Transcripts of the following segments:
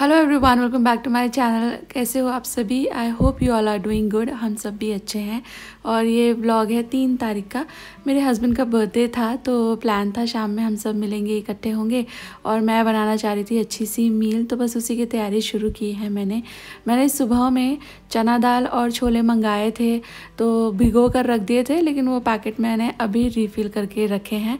Hello everyone welcome back to my channel कैसे हो आप सभी I hope you all are doing good हम सब भी अच्छे हैं और ये ब्लॉग है तीन तारीख का मेरे हस्बैंड का बर्थडे था तो प्लान था शाम में हम सब मिलेंगे इकट्ठे होंगे और मैं बनाना चाह रही थी अच्छी सी मील तो बस उसी की तैयारी शुरू की है मैंने मैंने सुबह में चना दाल और छोले मंगाए थे तो भिगो कर रख दिए थे लेकिन वो पैकेट मैंने अभी रिफ़िल करके रखे हैं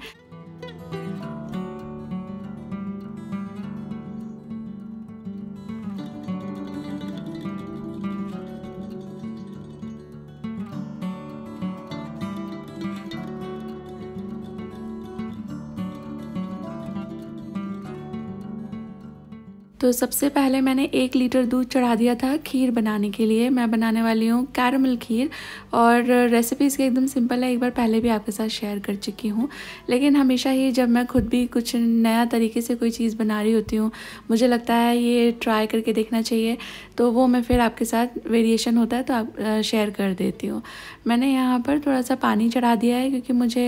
तो सबसे पहले मैंने एक लीटर दूध चढ़ा दिया था खीर बनाने के लिए मैं बनाने वाली हूँ कैरमल खीर और रेसिपी इसकी एकदम सिंपल है एक बार पहले भी आपके साथ शेयर कर चुकी हूँ लेकिन हमेशा ही जब मैं खुद भी कुछ नया तरीके से कोई चीज़ बना रही होती हूँ मुझे लगता है ये ट्राई करके देखना चाहिए तो वो मैं फिर आपके साथ वेरिएशन होता है तो आप शेयर कर देती हूँ मैंने यहाँ पर थोड़ा सा पानी चढ़ा दिया है क्योंकि मुझे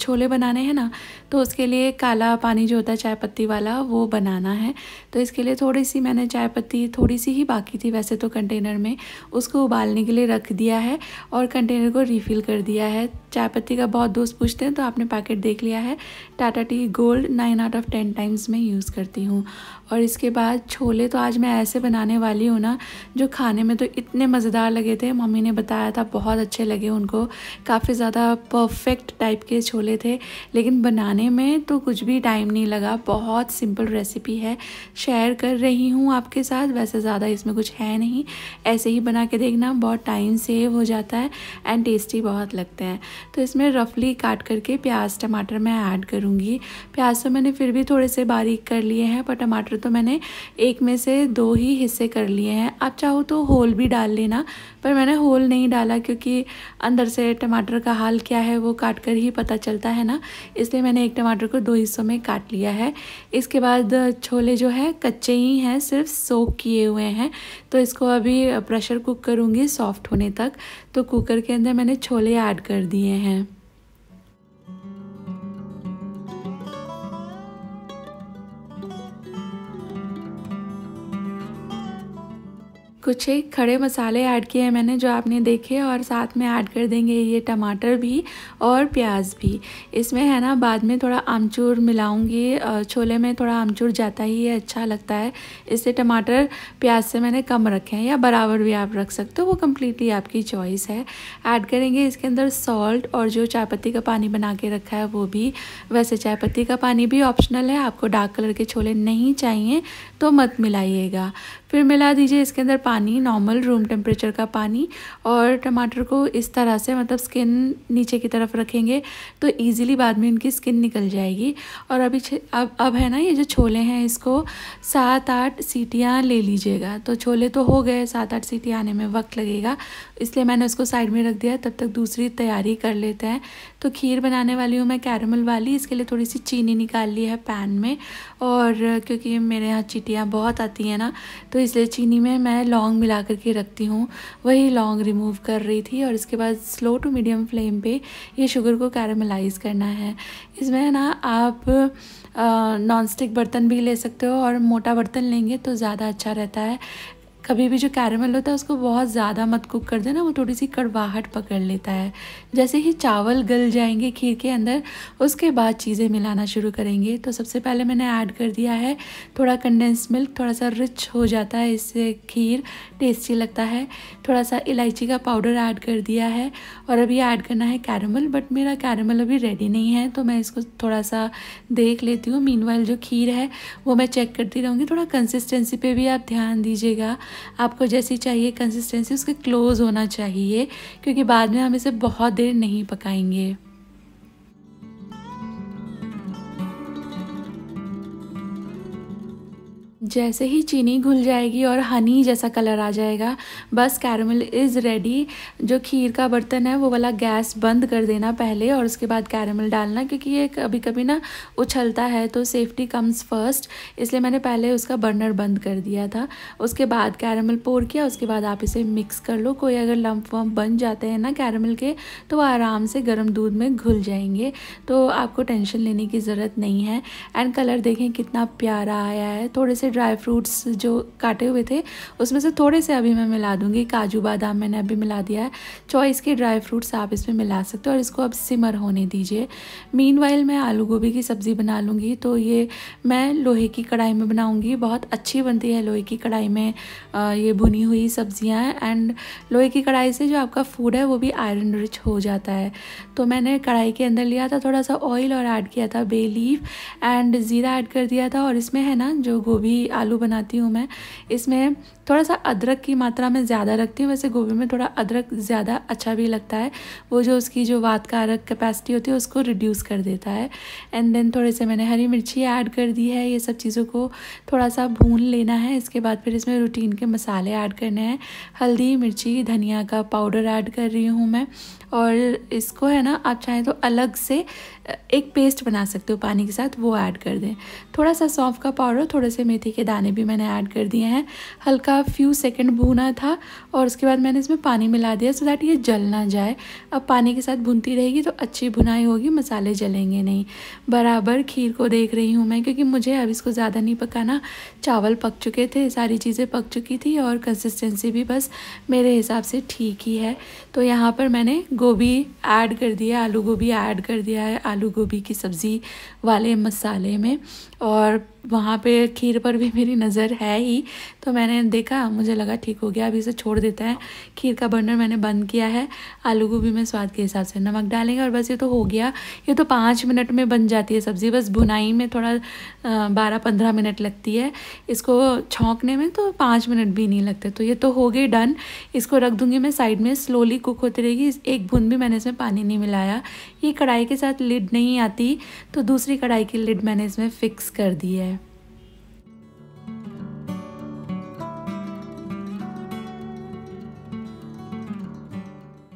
छोले बनाने हैं ना तो उसके लिए काला पानी जो होता है चाय पत्ती वाला वो बनाना है तो इसके लिए थोड़ी सी मैंने चाय पत्ती थोड़ी सी ही बाकी थी वैसे तो कंटेनर में उसको उबालने के लिए रख दिया है और कंटेनर को रिफ़िल कर दिया है चाय पत्ती का बहुत दोस्त पूछते हैं तो आपने पैकेट देख लिया है Tata tea gold nine out of ten times में यूज़ करती हूँ और इसके बाद छोले तो आज मैं ऐसे बनाने वाली हूँ ना जो खाने में तो इतने मज़ेदार लगे थे मम्मी ने बताया था बहुत अच्छे लगे उनको काफ़ी ज़्यादा परफेक्ट टाइप के छोले थे लेकिन बनाने में तो कुछ भी टाइम नहीं लगा बहुत सिंपल रेसिपी है शेयर कर रही हूँ आपके साथ वैसे ज़्यादा इसमें कुछ है नहीं ऐसे ही बना के देखना बहुत टाइम सेव हो जाता है एंड टेस्टी बहुत लगते हैं तो इसमें रफली काट करके प्याज टमाटर मैं ऐड करूँगी प्याज तो मैंने फिर भी थोड़े से बारीक कर लिए हैं पर टमाटर तो मैंने एक में से दो ही हिस्से कर लिए हैं आप चाहो तो होल भी डाल लेना पर मैंने होल नहीं डाला क्योंकि अंदर से टमाटर का हाल क्या है वो काट कर ही पता चलता है ना इसलिए मैंने एक टमाटर को दो हिस्सों में काट लिया है इसके बाद छोले जो है कच्चे ही हैं सिर्फ सोख किए हुए हैं तो इसको अभी प्रेशर कुक करूँगी सॉफ्ट होने तक तो कुकर के अंदर मैंने छोले ऐड कर दिए लिए हैं कुछ एक खड़े मसाले ऐड किए हैं मैंने जो आपने देखे और साथ में ऐड कर देंगे ये टमाटर भी और प्याज भी इसमें है ना बाद में थोड़ा आमचूर मिलाऊंगी छोले में थोड़ा आमचूर जाता ही है अच्छा लगता है इससे टमाटर प्याज से मैंने कम रखे हैं या बराबर भी आप रख सकते हो वो कम्प्लीटली आपकी चॉइस है ऐड करेंगे इसके अंदर सॉल्ट और जो चाय पत्ती का पानी बना के रखा है वो भी वैसे चाय पत्ती का पानी भी ऑप्शनल है आपको डार्क कलर के छोले नहीं चाहिए तो मत मिलाइएगा फिर मिला दीजिए इसके अंदर पानी नॉर्मल रूम टेम्परेचर का पानी और टमाटर को इस तरह से मतलब स्किन नीचे की तरफ रखेंगे तो ईजिली बाद में इनकी स्किन निकल जाएगी और अभी अब अब है ना ये जो छोले हैं इसको सात आठ सीटियाँ ले लीजिएगा तो छोले तो हो गए सात आठ सीटियाँ आने में वक्त लगेगा इसलिए मैंने उसको साइड में रख दिया तब तक दूसरी तैयारी कर लेते हैं तो खीर बनाने वाली हूँ मैं कैरमल वाली इसके लिए थोड़ी सी चीनी निकाल ली है पैन में और क्योंकि मेरे यहाँ चीटियाँ बहुत आती हैं ना तो तो इसलिए चीनी में मैं लौंग मिला करके रखती हूँ वही लौंग रिमूव कर रही थी और इसके बाद स्लो टू मीडियम फ्लेम पे ये शुगर को कैरामलाइज करना है इसमें ना आप नॉन स्टिक बर्तन भी ले सकते हो और मोटा बर्तन लेंगे तो ज़्यादा अच्छा रहता है कभी भी जो कैरमल होता है उसको बहुत ज़्यादा मत कुक कर देना वो थोड़ी सी कड़वाहट पकड़ लेता है जैसे ही चावल गल जाएंगे खीर के अंदर उसके बाद चीज़ें मिलाना शुरू करेंगे तो सबसे पहले मैंने ऐड कर दिया है थोड़ा कंडेंस मिल्क थोड़ा सा रिच हो जाता है इससे खीर टेस्टी लगता है थोड़ा सा इलायची का पाउडर ऐड कर दिया है और अभी ऐड करना है कैरमल बट मेरा कैरमल अभी रेडी नहीं है तो मैं इसको थोड़ा सा देख लेती हूँ मीन जो खीर है वो मैं चेक करती रहूँगी थोड़ा कंसिस्टेंसी पे भी आप ध्यान दीजिएगा आपको जैसी चाहिए कंसिस्टेंसी उसके क्लोज़ होना चाहिए क्योंकि बाद में हम इसे बहुत देर नहीं पकाएंगे जैसे ही चीनी घुल जाएगी और हनी जैसा कलर आ जाएगा बस कैरमल इज़ रेडी जो खीर का बर्तन है वो वाला गैस बंद कर देना पहले और उसके बाद कैरमल डालना क्योंकि ये कभी कभी ना उछलता है तो सेफ्टी कम्स फर्स्ट इसलिए मैंने पहले उसका बर्नर बंद कर दिया था उसके बाद कैरमल पोर किया उसके बाद आप इसे मिक्स कर लो कोई अगर लम्फ वम्प बन जाते हैं ना कैरमल के तो वो आराम से गर्म दूध में घुल जाएंगे तो आपको टेंशन लेने की ज़रूरत नहीं है एंड कलर देखें कितना प्यारा आया है थोड़े से ड्राई ड्राई फ्रूट्स जो काटे हुए थे उसमें से थोड़े से अभी मैं मिला दूँगी काजू बादाम मैंने अभी मिला दिया है चॉइस के ड्राई फ्रूट्स आप इसमें मिला सकते हो और इसको अब सिमर होने दीजिए मीन मैं आलू गोभी की सब्ज़ी बना लूँगी तो ये मैं लोहे की कढ़ाई में बनाऊँगी बहुत अच्छी बनती है लोहे की कढ़ाई में ये भुनी हुई सब्ज़ियाँ एंड लोहे की कढ़ाई से जो आपका फूड है वो भी आयरन रिच हो जाता है तो मैंने कढ़ाई के अंदर लिया था थोड़ा सा ऑयल और ऐड किया था बे लीफ एंड ज़ीरा ऐड कर दिया था और इसमें है ना जो गोभी आलू बनाती हूँ मैं इसमें थोड़ा सा अदरक की मात्रा में ज़्यादा रखती हूँ वैसे गोभी में थोड़ा अदरक ज़्यादा अच्छा भी लगता है वो जो उसकी जो वाद का कैपेसिटी होती है उसको रिड्यूस कर देता है एंड देन थोड़े से मैंने हरी मिर्ची ऐड कर दी है ये सब चीज़ों को थोड़ा सा भून लेना है इसके बाद फिर इसमें रूटीन के मसाले ऐड करने हैं हल्दी मिर्ची धनिया का पाउडर ऐड कर रही हूँ मैं और इसको है ना आप चाहें तो अलग से एक पेस्ट बना सकते हो पानी के साथ वो ऐड कर दें थोड़ा सा सौंफ का पाउडर थोड़े से मेथी के दाने भी मैंने ऐड कर दिए हैं हल्का फ्यू सेकंड भूना था और उसके बाद मैंने इसमें पानी मिला दिया सो दैट ये जल ना जाए अब पानी के साथ भुनती रहेगी तो अच्छी भुनाई होगी मसाले जलेंगे नहीं बराबर खीर को देख रही हूँ मैं क्योंकि मुझे अब इसको ज़्यादा नहीं पकाना चावल पक चुके थे सारी चीज़ें पक चुकी थी और कंसिस्टेंसी भी बस मेरे हिसाब से ठीक ही है तो यहाँ पर मैंने गोभी ऐड कर दिया आलू गोभी ऐड कर दिया है आलू गोभी की सब्ज़ी वाले मसाले में और वहाँ पे खीर पर भी मेरी नज़र है ही तो मैंने देखा मुझे लगा ठीक हो गया अभी इसे छोड़ देते हैं खीर का बर्नर मैंने बंद किया है आलू गोभी में स्वाद के हिसाब से नमक डालेंगे और बस ये तो हो गया ये तो पाँच मिनट में बन जाती है सब्ज़ी बस भुनाई में थोड़ा बारह पंद्रह मिनट लगती है इसको छोंकने में तो पाँच मिनट भी नहीं लगते तो ये तो हो गई डन इसको रख दूँगी मैं साइड में स्लोली कुक होती रहेगी एक बूंद भी मैंने इसमें पानी नहीं मिलाया ये कढ़ाई के साथ लिड नहीं आती तो दूसरी कढ़ाई की लिड मैंने इसमें फ़िक्स कर दी है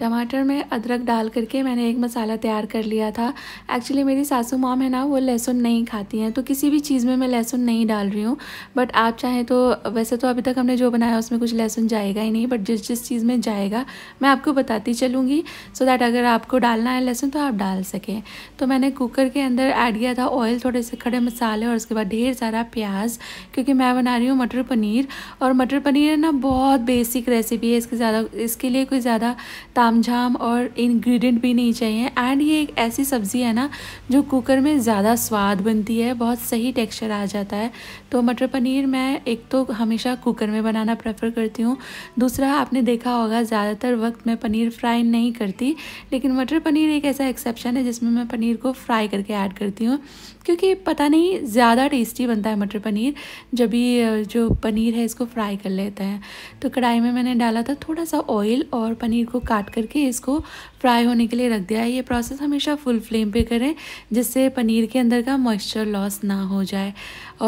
टमाटर में अदरक डाल करके मैंने एक मसाला तैयार कर लिया था एक्चुअली मेरी सासू माम है ना वो लहसुन नहीं खाती हैं तो किसी भी चीज़ में मैं लहसुन नहीं डाल रही हूँ बट आप चाहें तो वैसे तो अभी तक हमने जो बनाया उसमें कुछ लहसुन जाएगा ही नहीं बट जिस जिस चीज़ में जाएगा मैं आपको बताती चलूँगी सो दैट अगर आपको डालना है लहसुन तो आप डाल सकें तो मैंने कुकर के अंदर ऐड किया था ऑयल थोड़े से खड़े मसाले और उसके बाद ढेर सारा प्याज क्योंकि मैं बना रही हूँ मटर पनीर और मटर पनीर ना बहुत बेसिक रेसिपी है इसके ज़्यादा इसके लिए कोई ज़्यादा ताम तामझाम और इंग्रेडिएंट भी नहीं चाहिए एंड ये एक ऐसी सब्ज़ी है ना जो कुकर में ज़्यादा स्वाद बनती है बहुत सही टेक्सचर आ जाता है तो मटर पनीर मैं एक तो हमेशा कुकर में बनाना प्रेफर करती हूँ दूसरा आपने देखा होगा ज़्यादातर वक्त मैं पनीर फ्राई नहीं करती लेकिन मटर पनीर एक ऐसा एक्सेप्शन है जिसमें मैं पनीर को फ्राई करके ऐड करती हूँ क्योंकि पता नहीं ज़्यादा टेस्टी बनता है मटर पनीर जब भी जो पनीर है इसको फ्राई कर लेते हैं तो कढ़ाई में मैंने डाला था थोड़ा सा ऑयल और पनीर को काट करके इसको फ्राई होने के लिए रख दिया है ये प्रोसेस हमेशा फुल फ्लेम पे करें जिससे पनीर के अंदर का मॉइस्चर लॉस ना हो जाए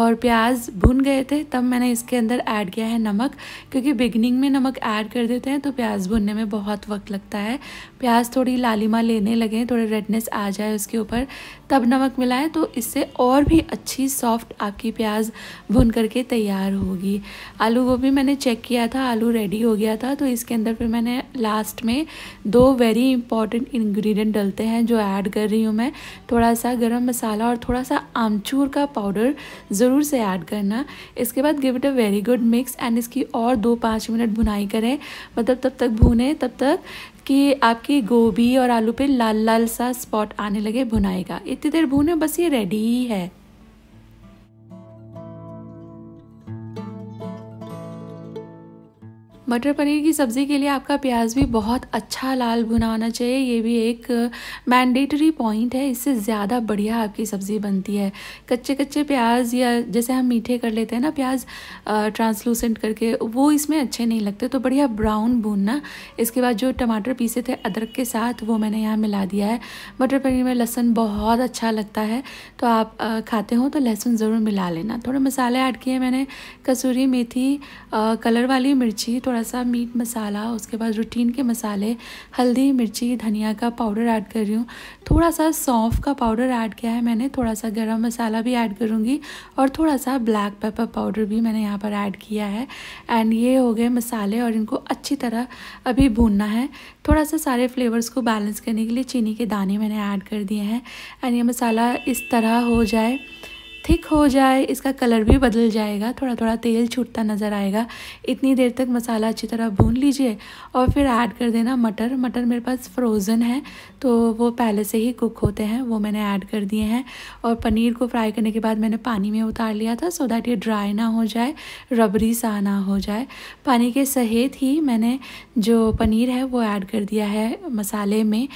और प्याज भुन गए थे तब मैंने इसके अंदर ऐड किया है नमक क्योंकि बिगनिंग में नमक ऐड कर देते हैं तो प्याज भुनने में बहुत वक्त लगता है प्याज थोड़ी लालिमा लेने लगे थोड़े रेडनेस आ जाए उसके ऊपर तब नमक मिलाएं तो इससे और भी अच्छी सॉफ्ट आपकी प्याज भुन करके तैयार होगी आलू गोभी मैंने चेक किया था आलू रेडी हो गया था तो इसके अंदर फिर मैंने लास्ट में दो वेरी इंपॉर्टेंट इन्ग्रीडियंट डलते हैं जो ऐड कर रही हूँ मैं थोड़ा सा गर्म मसाला और थोड़ा सा आमचूर का पाउडर ज़रूर से ऐड करना इसके बाद give it a very good mix and इसकी और दो पाँच मिनट भुनाई करें मतलब तब तक भूने तब तक कि आपकी गोभी और आलू पे लाल लाल सा स्पॉट आने लगे भुनाई का इतनी देर भूने बस ये रेडी ही है मटर पनीर की सब्ज़ी के लिए आपका प्याज भी बहुत अच्छा लाल भुना होना चाहिए ये भी एक मैंडेटरी पॉइंट है इससे ज़्यादा बढ़िया आपकी सब्ज़ी बनती है कच्चे कच्चे प्याज या जैसे हम मीठे कर लेते हैं ना प्याज ट्रांसलूसेंट करके वो इसमें अच्छे नहीं लगते तो बढ़िया ब्राउन भूनना इसके बाद जो टमाटर पीसे थे अदरक के साथ वो मैंने यहाँ मिला दिया है मटर पनीर में लहसुन बहुत अच्छा लगता है तो आप खाते हो तो लहसुन ज़रूर मिला लेना थोड़े मसाले ऐड किए मैंने कसूरी मेथी कलर वाली मिर्ची थोड़ा थोड़ा सा मीट मसाला उसके बाद रूटीन के मसाले हल्दी मिर्ची धनिया का पाउडर ऐड कर रही हूँ थोड़ा सा सौंफ का पाउडर ऐड किया है मैंने थोड़ा सा गरम मसाला भी ऐड करूँगी और थोड़ा सा ब्लैक पेपर पाउडर भी मैंने यहाँ पर ऐड किया है एंड ये हो गए मसाले और इनको अच्छी तरह अभी भूनना है थोड़ा सा सारे फ्लेवर्स को बैलेंस करने के लिए चीनी के दाने मैंने ऐड कर दिए हैं एंड ये मसाला इस तरह हो जाए थिक हो जाए इसका कलर भी बदल जाएगा थोड़ा थोड़ा तेल छूटता नज़र आएगा इतनी देर तक मसाला अच्छी तरह भून लीजिए और फिर ऐड कर देना मटर मटर मेरे पास फ्रोज़न है तो वो पहले से ही कुक होते हैं वो मैंने ऐड कर दिए हैं और पनीर को फ्राई करने के बाद मैंने पानी में उतार लिया था सो दैट ये ड्राई ना हो जाए रबरी सा ना हो जाए पानी के सहेत ही मैंने जो पनीर है वो ऐड कर दिया है मसाले में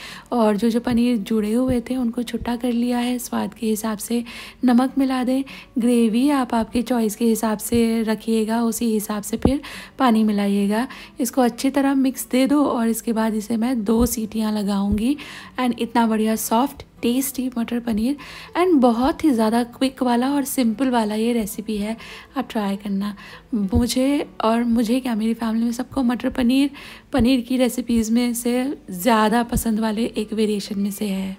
और जो जो पनीर जुड़े हुए थे उनको छुट्टा कर लिया है स्वाद के हिसाब से नमक मिला लगा दें ग्रेवी आप आपके चॉइस के हिसाब से रखिएगा उसी हिसाब से फिर पानी मिलाइएगा इसको अच्छी तरह मिक्स दे दो और इसके बाद इसे मैं दो सीटियाँ लगाऊंगी एंड इतना बढ़िया सॉफ्ट टेस्टी मटर पनीर एंड बहुत ही ज़्यादा क्विक वाला और सिंपल वाला ये रेसिपी है आप ट्राई करना मुझे और मुझे क्या मेरी फैमिली में सबको मटर पनीर पनीर की रेसिपीज़ में से ज़्यादा पसंद वाले एक वेरिएशन में से है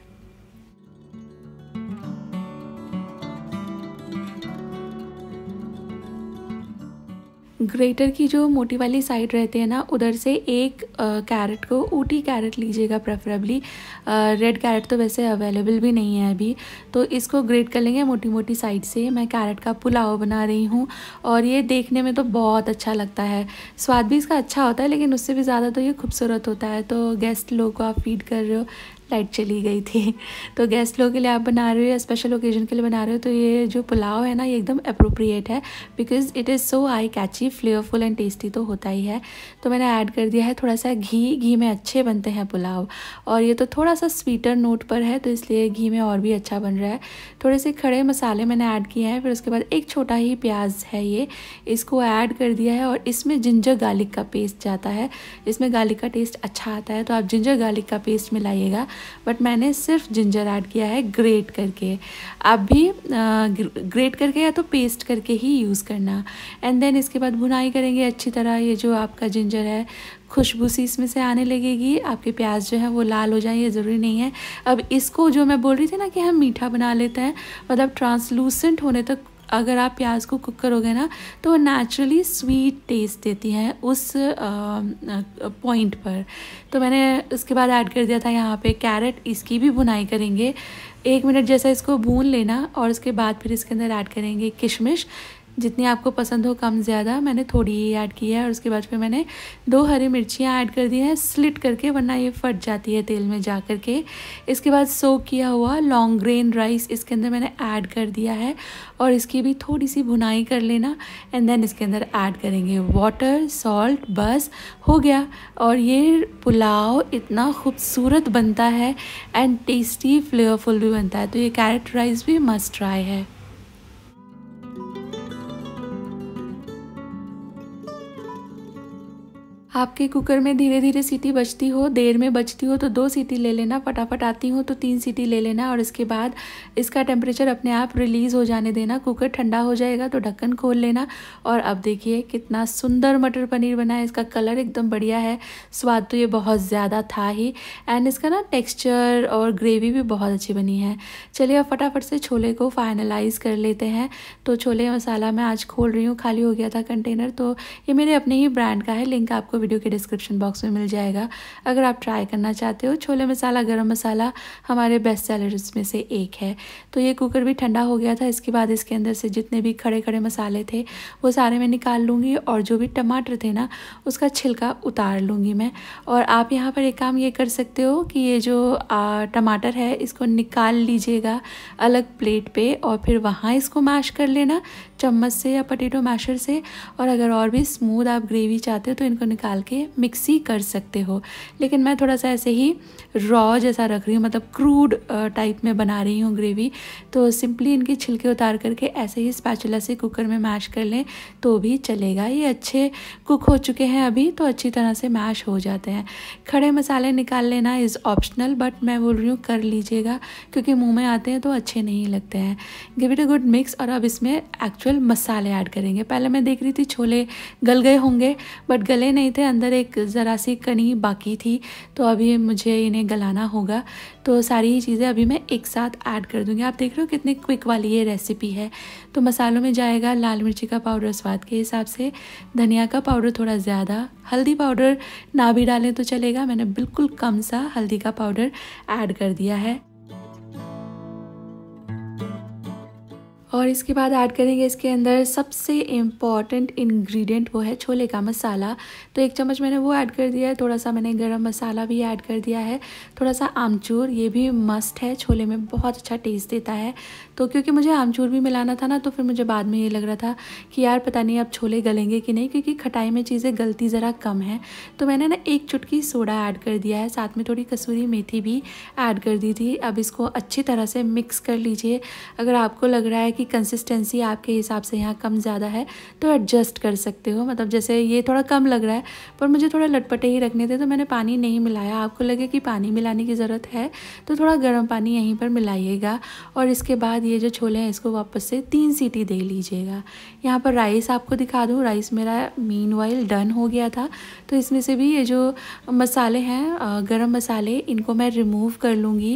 ग्रेटर की जो मोटी वाली साइड रहती है ना उधर से एक कैरेट को ऊटी कैरेट लीजिएगा प्रेफरेबली रेड कैरेट तो वैसे अवेलेबल भी नहीं है अभी तो इसको ग्रेट कर लेंगे मोटी मोटी साइड से मैं कैरेट का पुलाव बना रही हूँ और ये देखने में तो बहुत अच्छा लगता है स्वाद भी इसका अच्छा होता है लेकिन उससे भी ज़्यादा तो ये खूबसूरत होता है तो गेस्ट लोग को आप फीड कर रहे हो लाइट चली गई थी तो गेस्ट लोगों के लिए आप बना रहे हो या स्पेशल ओकेजन के लिए बना रहे हो तो ये जो पुलाव है ना ये एकदम अप्रोप्रिएट है because it is so eye catchy flavourful and tasty तो होता ही है तो मैंने ऐड कर दिया है थोड़ा सा घी घी में अच्छे बनते हैं पुलाव और ये तो थोड़ा सा स्वीटर नोट पर है तो इसलिए घी में और भी अच्छा बन रहा है थोड़े से खड़े मसाले मैंने ऐड किए हैं फिर उसके बाद एक छोटा ही प्याज है ये इसको ऐड कर दिया है और इसमें जिंजर गार्लिक का पेस्ट जाता है इसमें गार्लिक का टेस्ट अच्छा आता है तो आप जिंजर गार्लिक का पेस्ट मिलाइएगा बट मैंने सिर्फ जिंजर ऐड किया है ग्रेट करके आप भी ग्रेट करके या तो पेस्ट करके ही यूज़ करना एंड देन इसके बाद भुनाई करेंगे अच्छी तरह ये जो आपका जिंजर है खुशबू सी इसमें से आने लगेगी आपके प्याज जो है वो लाल हो जाए ये ज़रूरी नहीं है अब इसको जो मैं बोल रही थी ना कि हम मीठा बना लेते हैं मतलब ट्रांसलूसेंट होने तक अगर आप प्याज को कुक करोगे ना तो वो नेचुरली स्वीट टेस्ट देती है उस पॉइंट पर तो मैंने उसके बाद ऐड कर दिया था यहाँ पे कैरेट इसकी भी बुनाई करेंगे एक मिनट जैसा इसको भून लेना और उसके बाद फिर इसके अंदर ऐड करेंगे किशमिश जितनी आपको पसंद हो कम ज़्यादा मैंने थोड़ी ही ऐड की है और उसके बाद फिर मैंने दो हरी मिर्चियाँ ऐड कर दी हैं स्लिट करके वरना ये फट जाती है तेल में जा कर के इसके बाद सोक किया हुआ लॉन्ग ग्रेन राइस इसके अंदर मैंने ऐड कर दिया है और इसकी भी थोड़ी सी भुनाई कर लेना एंड देन इसके अंदर ऐड करेंगे वाटर सॉल्ट बस हो गया और ये पुलाव इतना खूबसूरत बनता है एंड टेस्टी फ्लेवरफुल भी बनता है तो ये कैरेट राइस भी मस्ट ट्राई है आपके कुकर में धीरे धीरे सीटी बचती हो देर में बचती हो तो दो सीटी ले लेना फटाफट आती हो तो तीन सीटी ले लेना और इसके बाद इसका टेम्परेचर अपने आप रिलीज़ हो जाने देना कुकर ठंडा हो जाएगा तो ढक्कन खोल लेना और अब देखिए कितना सुंदर मटर पनीर बना है इसका कलर एकदम बढ़िया है स्वाद तो ये बहुत ज़्यादा था ही एंड इसका ना टेक्स्चर और ग्रेवी भी बहुत अच्छी बनी है चलिए अब फटाफट से छोले को फाइनलाइज़ कर लेते हैं तो छोले मसाला मैं आज खोल रही हूँ खाली हो गया था कंटेनर तो ये मेरे अपने ही ब्रांड का है लिंक आपको वीडियो के डिस्क्रिप्शन बॉक्स में मिल जाएगा अगर आप ट्राई करना चाहते हो छोले मसाला गर्म मसाला हमारे बेस्ट सैलरीज में से एक है तो ये कुकर भी ठंडा हो गया था इसके बाद इसके अंदर से जितने भी खड़े खड़े मसाले थे वो सारे मैं निकाल लूँगी और जो भी टमाटर थे ना उसका छिलका उतार लूँगी मैं और आप यहाँ पर एक काम ये कर सकते हो कि ये जो टमाटर है इसको निकाल लीजिएगा अलग प्लेट पे और फिर वहाँ इसको मैश कर लेना चम्मच से या पटेटो मैशर से और अगर और भी स्मूथ आप ग्रेवी चाहते हो तो इनको निकाल डाल के मिक्सी कर सकते हो लेकिन मैं थोड़ा सा ऐसे ही रॉ जैसा रख रही हूँ मतलब क्रूड टाइप में बना रही हूँ ग्रेवी तो सिंपली इनके छिलके उतार करके ऐसे ही स्पैचुला से कुकर में मैश कर लें तो भी चलेगा ये अच्छे कुक हो चुके हैं अभी तो अच्छी तरह से मैश हो जाते हैं खड़े मसाले निकाल लेना इज़ ऑप्शनल बट मैं बोल रही हूँ कर लीजिएगा क्योंकि मुँह में आते हैं तो अच्छे नहीं लगते हैं give it a good mix और अब इसमें एक्चुअल मसाले ऐड करेंगे पहले मैं देख रही थी छोले गल गए होंगे बट गले नहीं थे थे अंदर एक ज़रा सी कनी बाकी थी तो अभी मुझे इन्हें गलाना होगा तो सारी ही चीज़ें अभी मैं एक साथ ऐड कर दूँगी आप देख रहे हो कितनी क्विक वाली ये रेसिपी है तो मसालों में जाएगा लाल मिर्ची का पाउडर स्वाद के हिसाब से धनिया का पाउडर थोड़ा ज़्यादा हल्दी पाउडर ना भी डालें तो चलेगा मैंने बिल्कुल कम सा हल्दी का पाउडर ऐड कर दिया है और इसके बाद ऐड करेंगे इसके अंदर सबसे इम्पॉर्टेंट इंग्रेडिएंट वो है छोले का मसाला तो एक चम्मच मैंने वो ऐड कर दिया है थोड़ा सा मैंने गरम मसाला भी ऐड कर दिया है थोड़ा सा आमचूर ये भी मस्ट है छोले में बहुत अच्छा टेस्ट देता है तो क्योंकि मुझे आमचूर भी मिलाना था ना तो फिर मुझे बाद में ये लग रहा था कि यार पता नहीं अब छोले गलेंगे कि नहीं क्योंकि खटाई में चीज़ें गलती ज़रा कम है तो मैंने ना एक चुटकी सोडा ऐड कर दिया है साथ में थोड़ी कसूरी मेथी भी ऐड कर दी थी अब इसको अच्छी तरह से मिक्स कर लीजिए अगर आपको लग रहा है की कंसिस्टेंसी आपके हिसाब से यहाँ कम ज़्यादा है तो एडजस्ट कर सकते हो मतलब जैसे ये थोड़ा कम लग रहा है पर मुझे थोड़ा लटपटे ही रखने थे तो मैंने पानी नहीं मिलाया आपको लगे कि पानी मिलाने की ज़रूरत है तो थोड़ा गर्म पानी यहीं पर मिलाइएगा और इसके बाद ये जो छोले हैं इसको वापस से तीन सीटी दे लीजिएगा यहाँ पर राइस आपको दिखा दूँ राइस मेरा मीन डन हो गया था तो इसमें से भी ये जो मसाले हैं गर्म मसाले इनको मैं रिमूव कर लूँगी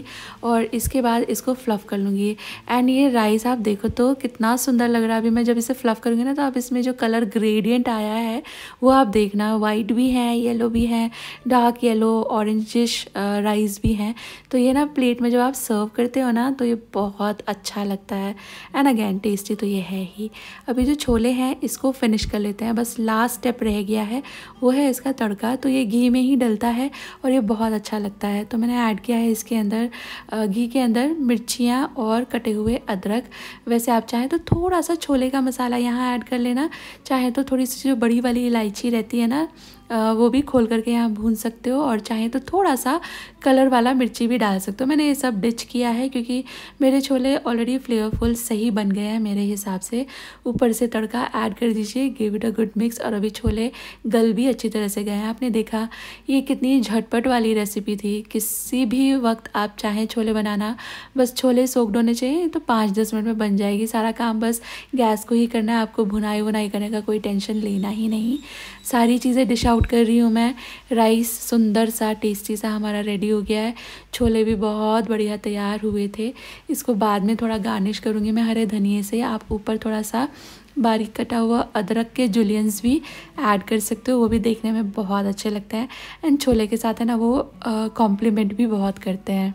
और इसके बाद इसको फ्लफ़ कर लूँगी एंड ये राइस आप देखो तो कितना सुंदर लग रहा है अभी मैं जब इसे फ्लफ़ करूँगी ना तो आप इसमें जो कलर ग्रेडियंट आया है वो आप देखना वाइट भी है येलो भी है डार्क येलो ऑरेंजिश राइस भी है तो ये ना प्लेट में जब आप सर्व करते हो ना तो ये बहुत अच्छा लगता है एंड अगेन टेस्टी तो ये है ही अभी जो छोले हैं इसको फिनिश कर लेते हैं बस लास्ट स्टेप रह गया है वो है इसका तड़का तो ये घी में ही डलता है और ये बहुत अच्छा लगता है तो मैंने ऐड किया है इसके अंदर घी के अंदर मिर्चियाँ और कटे हुए अदरक वैसे से आप चाहें तो थोड़ा सा छोले का मसाला यहाँ ऐड कर लेना चाहे तो थोड़ी सी जो बड़ी वाली इलायची रहती है ना वो भी खोल करके यहाँ भून सकते हो और चाहें तो थोड़ा सा कलर वाला मिर्ची भी डाल सकते हो मैंने ये सब डिच किया है क्योंकि मेरे छोले ऑलरेडी फ्लेवरफुल सही बन गए हैं मेरे हिसाब से ऊपर से तड़का ऐड कर दीजिए give it a good mix और अभी छोले गल भी अच्छी तरह से गए हैं आपने देखा ये कितनी झटपट वाली रेसिपी थी किसी भी वक्त आप चाहें छोले बनाना बस छोले सोक्ड होने चाहिए तो पाँच दस मिनट में बन जाएगी सारा काम बस गैस को ही करना है आपको भुनाई वुनाई करने का कोई टेंशन लेना ही नहीं सारी चीज़ें डिश आउट कर रही हूँ मैं राइस सुंदर सा टेस्टी सा हमारा रेडी हो गया है छोले भी बहुत बढ़िया तैयार हुए थे इसको बाद में थोड़ा गार्निश करूँगी मैं हरे धनिए से आप ऊपर थोड़ा सा बारीक कटा हुआ अदरक के जुलियंस भी ऐड कर सकते हो वो भी देखने में बहुत अच्छे लगते हैं एंड छोले के साथ है ना वो कॉम्प्लीमेंट भी बहुत करते हैं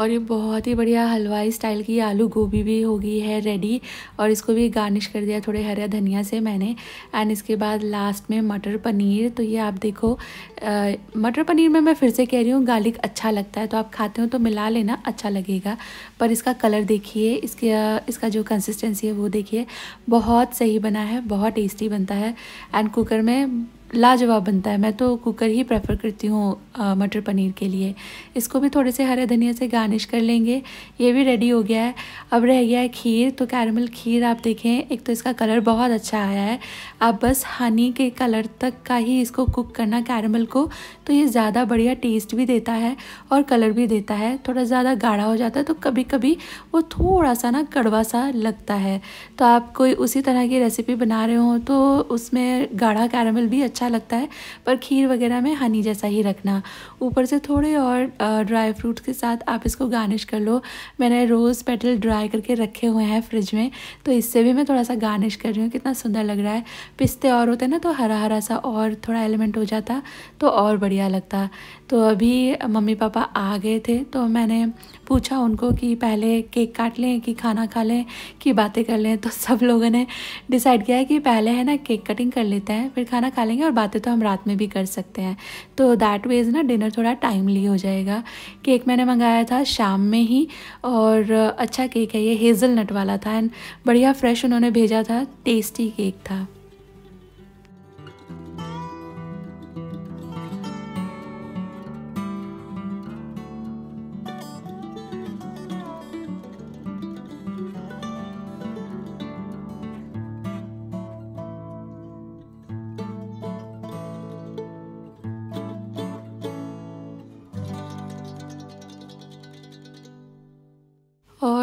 और ये बहुत ही बढ़िया हलवाई स्टाइल की आलू गोभी भी हो गई है रेडी और इसको भी गार्निश कर दिया थोड़े हरे धनिया से मैंने एंड इसके बाद लास्ट में मटर पनीर तो ये आप देखो आ, मटर पनीर में मैं फिर से कह रही हूँ गार्लिक अच्छा लगता है तो आप खाते हो तो मिला लेना अच्छा लगेगा पर इसका कलर देखिए इसके इसका जो कंसिस्टेंसी है वो देखिए बहुत सही बना है बहुत टेस्टी बनता है एंड कुकर में लाजवाब बनता है मैं तो कुकर ही प्रेफर करती हूँ मटर पनीर के लिए इसको भी थोड़े से हरे धनिया से गार्निश कर लेंगे ये भी रेडी हो गया है अब रह गया है खीर तो कैरमल खीर आप देखें एक तो इसका कलर बहुत अच्छा आया है आप बस हनी के कलर तक का ही इसको कुक करना कैरमल को तो ये ज़्यादा बढ़िया टेस्ट भी देता है और कलर भी देता है थोड़ा ज़्यादा गाढ़ा हो जाता है तो कभी कभी वो थोड़ा सा ना कड़वा सा लगता है तो आप कोई उसी तरह की रेसिपी बना रहे हो तो उसमें गाढ़ा कैरमल भी अच्छा अच्छा लगता है पर खीर वगैरह में हनी जैसा ही रखना ऊपर से थोड़े और ड्राई फ्रूट्स के साथ आप इसको गार्निश कर लो मैंने रोज़ पेटल ड्राई करके रखे हुए हैं फ्रिज में तो इससे भी मैं थोड़ा सा गार्निश कर रही हूँ कितना सुंदर लग रहा है पिस्ते और होते ना तो हरा हरा सा और थोड़ा एलिमेंट हो जाता तो और बढ़िया लगता तो अभी मम्मी पापा आ गए थे तो मैंने पूछा उनको कि पहले केक काट लें कि खाना खा लें कि बातें कर लें तो सब लोगों ने डिसाइड किया है कि पहले है ना केक कटिंग कर लेते हैं फिर खाना खा लेंगे और बातें तो हम रात में भी कर सकते हैं तो दैट वेज ना डिनर थोड़ा टाइमली हो जाएगा केक मैंने मंगाया था शाम में ही और अच्छा केक है ये हेज़ल नट वाला था एंड बढ़िया फ्रेश उन्होंने भेजा था टेस्टी केक था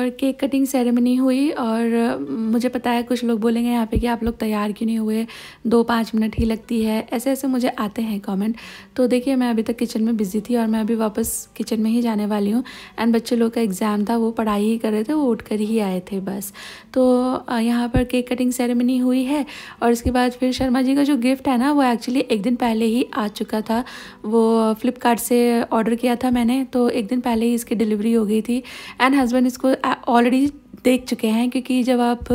और केक कटिंग सेरेमनी हुई और मुझे पता है कुछ लोग बोलेंगे यहाँ पे कि आप लोग तैयार क्यों नहीं हुए दो पाँच मिनट ही लगती है ऐसे ऐसे मुझे आते हैं कमेंट तो देखिए मैं अभी तक किचन में बिज़ी थी और मैं अभी वापस किचन में ही जाने वाली हूँ एंड बच्चे लोग का एग्ज़ाम था वो पढ़ाई ही कर रहे थे वो उठ कर ही आए थे बस तो यहाँ पर केक कटिंग सेरेमनी हुई है और इसके बाद फिर शर्मा जी का जो गिफ्ट है ना वो एक्चुअली एक दिन पहले ही आ चुका था वो फ्लिपकार्ट से ऑर्डर किया था मैंने तो एक दिन पहले ही इसकी डिलीवरी हो गई थी एंड हस्बैंड इसको already देख चुके हैं क्योंकि जब आप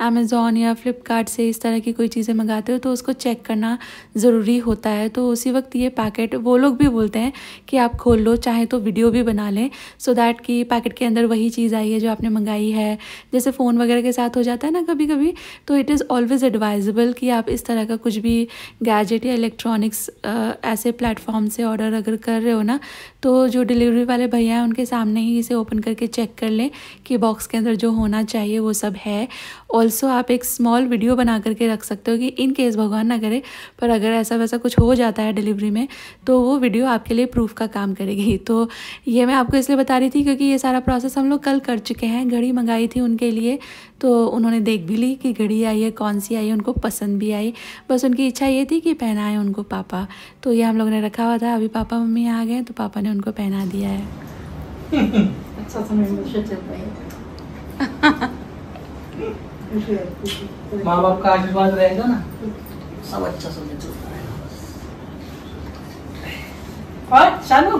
अमेज़ोन या फ्लिपकार्ट से इस तरह की कोई चीज़ें मंगाते हो तो उसको चेक करना ज़रूरी होता है तो उसी वक्त ये पैकेट वो लोग भी बोलते हैं कि आप खोल लो चाहे तो वीडियो भी बना लें सो दैट कि पैकेट के अंदर वही चीज़ आई है जो आपने मंगाई है जैसे फ़ोन वगैरह के साथ हो जाता है ना कभी कभी तो इट इज़ ऑलवेज़ एडवाइजेबल कि आप इस तरह का कुछ भी गैजेट या इलेक्ट्रॉनिक्स ऐसे प्लेटफॉर्म से ऑर्डर अगर कर रहे हो ना तो जो डिलीवरी वाले भैया हैं उनके सामने ही इसे ओपन करके चेक कर लें कि बॉक्स के अंदर जो होना चाहिए वो सब है ऑल्सो आप एक स्मॉल वीडियो बना करके रख सकते हो कि इन केस भगवान ना करे पर अगर ऐसा वैसा कुछ हो जाता है डिलीवरी में तो वो वीडियो आपके लिए प्रूफ का काम करेगी तो ये मैं आपको इसलिए बता रही थी क्योंकि ये सारा प्रोसेस हम लोग कल कर चुके हैं घड़ी मंगाई थी उनके लिए तो उन्होंने देख भी ली कि घड़ी आई है कौन सी आई है उनको पसंद भी आई बस उनकी इच्छा ये थी कि पहनाएं उनको पापा तो ये हम लोग ने रखा हुआ था अभी पापा मम्मी आ गए तो पापा ने उनको पहना दिया है अच्छा समय चल रहा है माँ बाप का आशीर्वाद रहेगा ना सब अच्छा समझ और शानू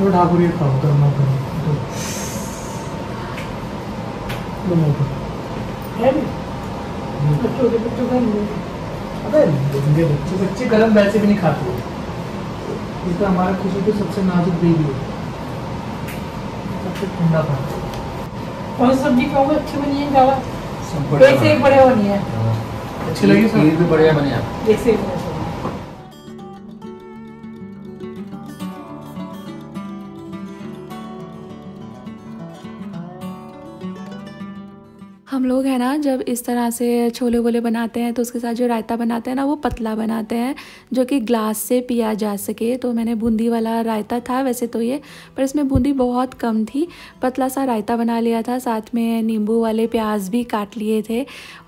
थोड़ा ठाकुर ये काम करना तो- तो तो- अबे बच्चे बच्चे गर्म वैसे भी नहीं खाते इसका हमारा खुशी तो सबसे नाजुक बेबी है सबसे ठंडा पानी और सब्जी खाओगे अच्छी बनी है दावा एक से एक बढ़िया बनी है हाँ। अच्छी लगी सब्जी भी बढ़िया बनी है एक से एक हम लोग है ना जब इस तरह से छोले वोले बनाते हैं तो उसके साथ जो रायता बनाते हैं ना वो पतला बनाते हैं जो कि ग्लास से पिया जा सके तो मैंने बूंदी वाला रायता था वैसे तो ये पर इसमें बूंदी बहुत कम थी पतला सा रायता बना लिया था साथ में नींबू वाले प्याज भी काट लिए थे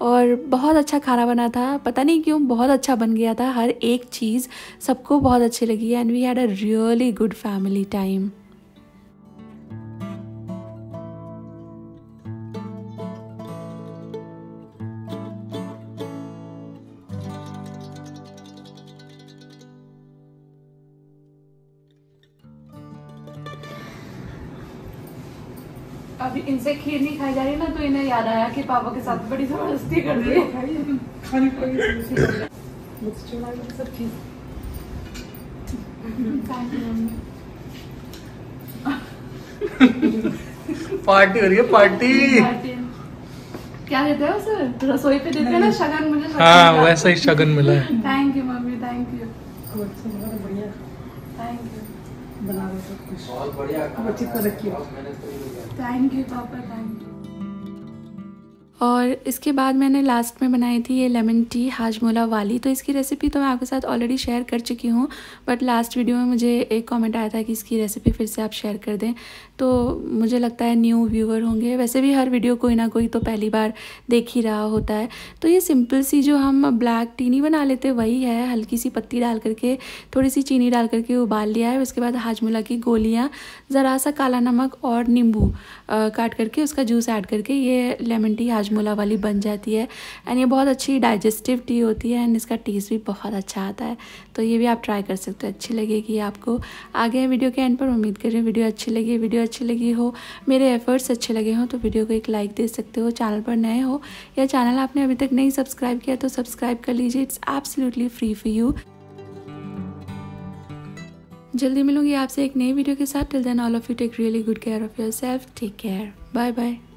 और बहुत अच्छा खाना बना था पता नहीं क्यों बहुत अच्छा बन गया था हर एक चीज़ सबको बहुत अच्छी लगी and we had a really good family time इनसे खीर नहीं खाई जा रही ना तो इन्हें याद आया कि पापा के साथ बड़ी जबरदस्ती कर रही है पार्टी हो रही है पार्टी क्या देते हो सर रसोई पे देते हैं ना शगन मुझे शगन हाँ वैसा ही शगन मिला है thank you mummy thank you बढ़िया थैंक यू बना रहे सब कुछ बच्चे रखिए thank you papa thank you और इसके बाद मैंने लास्ट में बनाई थी ये लेमन टी हाजमोला वाली तो इसकी रेसिपी तो मैं आपके साथ ऑलरेडी शेयर कर चुकी हूँ बट लास्ट वीडियो में मुझे एक कमेंट आया था कि इसकी रेसिपी फिर से आप शेयर कर दें तो मुझे लगता है न्यू व्यूअर होंगे वैसे भी हर वीडियो कोई ना कोई तो पहली बार देख ही रहा होता है तो ये सिंपल सी जो हम ब्लैक टीनी बना लेते वही है हल्की सी पत्ती डाल करके थोड़ी सी चीनी डाल करके उबाल लिया है उसके बाद हाजमुला की गोलियाँ ज़रा सा काला नमक और नींबू काट करके उसका जूस ऐड करके ये लेमन टी हाजमुला वाली बन जाती है एंड ये बहुत अच्छी डाइजेस्टिव टी होती है एंड इसका टेस्ट भी बहुत अच्छा आता है तो ये भी आप ट्राई कर सकते हो अच्छी लगेगी आपको आगे वीडियो के एंड पर उम्मीद करें वीडियो अच्छी लगी वीडियो अच्छी लगी हो मेरे एफ़र्ट्स अच्छे लगे हों तो वीडियो को एक लाइक दे सकते हो चैनल पर नए हो या चैनल आपने अभी तक नहीं सब्सक्राइब किया तो सब्सक्राइब कर लीजिए it's absolutely free for you जल्दी मिलूंगी आपसे एक नई वीडियो के साथ till then all of you take really good care of yourself take care bye bye